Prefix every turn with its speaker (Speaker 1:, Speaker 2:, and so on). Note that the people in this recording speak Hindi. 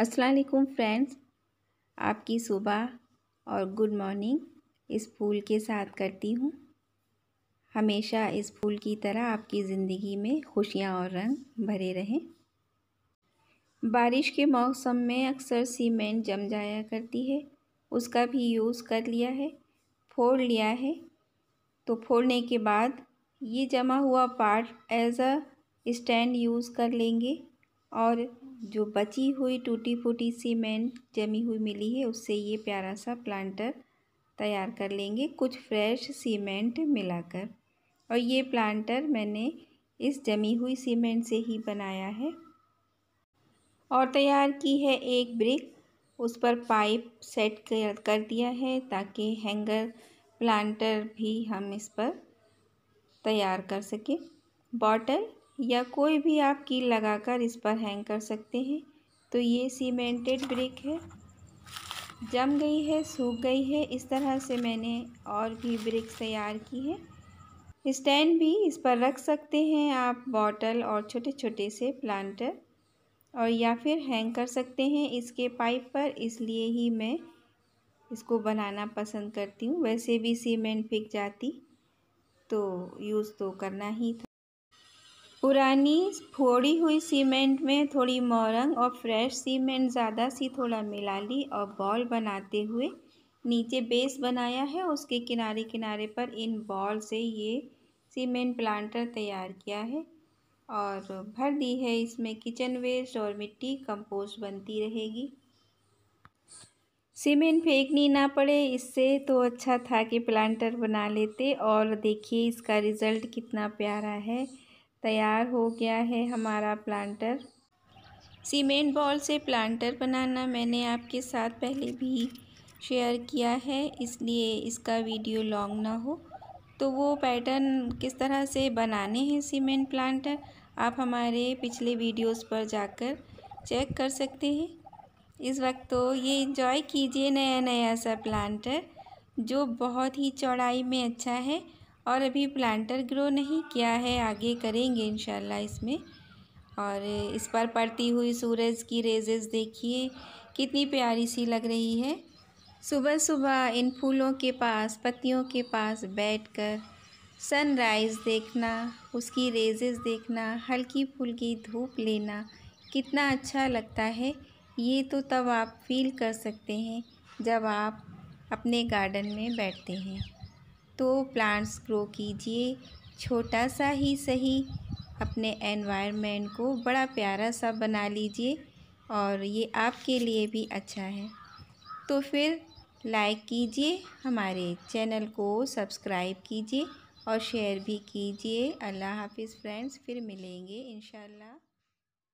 Speaker 1: असलकुम फ्रेंड्स आपकी सुबह और गुड मॉर्निंग इस फूल के साथ करती हूँ हमेशा इस फूल की तरह आपकी ज़िंदगी में खुशियाँ और रंग भरे रहें बारिश के मौसम में अक्सर सीमेंट जम जाया करती है उसका भी यूज़ कर लिया है फोड़ लिया है तो फोड़ने के बाद ये जमा हुआ part as a stand use कर लेंगे और जो बची हुई टूटी फूटी सीमेंट जमी हुई मिली है उससे ये प्यारा सा प्लांटर तैयार कर लेंगे कुछ फ्रेश सीमेंट मिलाकर और ये प्लांटर मैंने इस जमी हुई सीमेंट से ही बनाया है और तैयार की है एक ब्रिक उस पर पाइप सेट कर दिया है ताकि हैंगर प्लांटर भी हम इस पर तैयार कर सकें बॉटल या कोई भी आप कील लगाकर इस पर हैंग कर सकते हैं तो ये सीमेंटेड ब्रिक है जम गई है सूख गई है इस तरह से मैंने और भी ब्रिक्स तैयार की है स्टैंड भी इस पर रख सकते हैं आप बॉटल और छोटे छोटे से प्लांटर और या फिर हैंग कर सकते हैं इसके पाइप पर इसलिए ही मैं इसको बनाना पसंद करती हूँ वैसे भी सीमेंट फेंक जाती तो यूज़ तो करना ही था पुरानी फोड़ी हुई सीमेंट में थोड़ी मोरंग और फ्रेश सीमेंट ज़्यादा सी थोड़ा मिला ली और बॉल बनाते हुए नीचे बेस बनाया है उसके किनारे किनारे पर इन बॉल से ये सीमेंट प्लांटर तैयार किया है और भर दी है इसमें किचन वेस्ट और मिट्टी कंपोस्ट बनती रहेगी सीमेंट फेंकनी ना पड़े इससे तो अच्छा था कि प्लांटर बना लेते और देखिए इसका रिज़ल्ट कितना प्यारा है तैयार हो गया है हमारा प्लांटर सीमेंट बॉल से प्लांटर बनाना मैंने आपके साथ पहले भी शेयर किया है इसलिए इसका वीडियो लॉन्ग ना हो तो वो पैटर्न किस तरह से बनाने हैं सीमेंट प्लांटर आप हमारे पिछले वीडियोस पर जाकर चेक कर सकते हैं इस वक्त तो ये इंजॉय कीजिए नया नया सा प्लांटर जो बहुत ही चौड़ाई में अच्छा है और अभी प्लांटर ग्रो नहीं किया है आगे करेंगे इन इसमें और इस पर पड़ती हुई सूरज की रेजेस देखिए कितनी प्यारी सी लग रही है सुबह सुबह इन फूलों के पास पत्तियों के पास बैठकर सनराइज़ देखना उसकी रेजेस देखना हल्की फुल्की धूप लेना कितना अच्छा लगता है ये तो तब आप फील कर सकते हैं जब आप अपने गार्डन में बैठते हैं तो प्लांट्स ग्रो कीजिए छोटा सा ही सही अपने एनवायरनमेंट को बड़ा प्यारा सा बना लीजिए और ये आपके लिए भी अच्छा है तो फिर लाइक कीजिए हमारे चैनल को सब्सक्राइब कीजिए और शेयर भी कीजिए अल्लाह हाफिज़ फ्रेंड्स फिर मिलेंगे इनशाला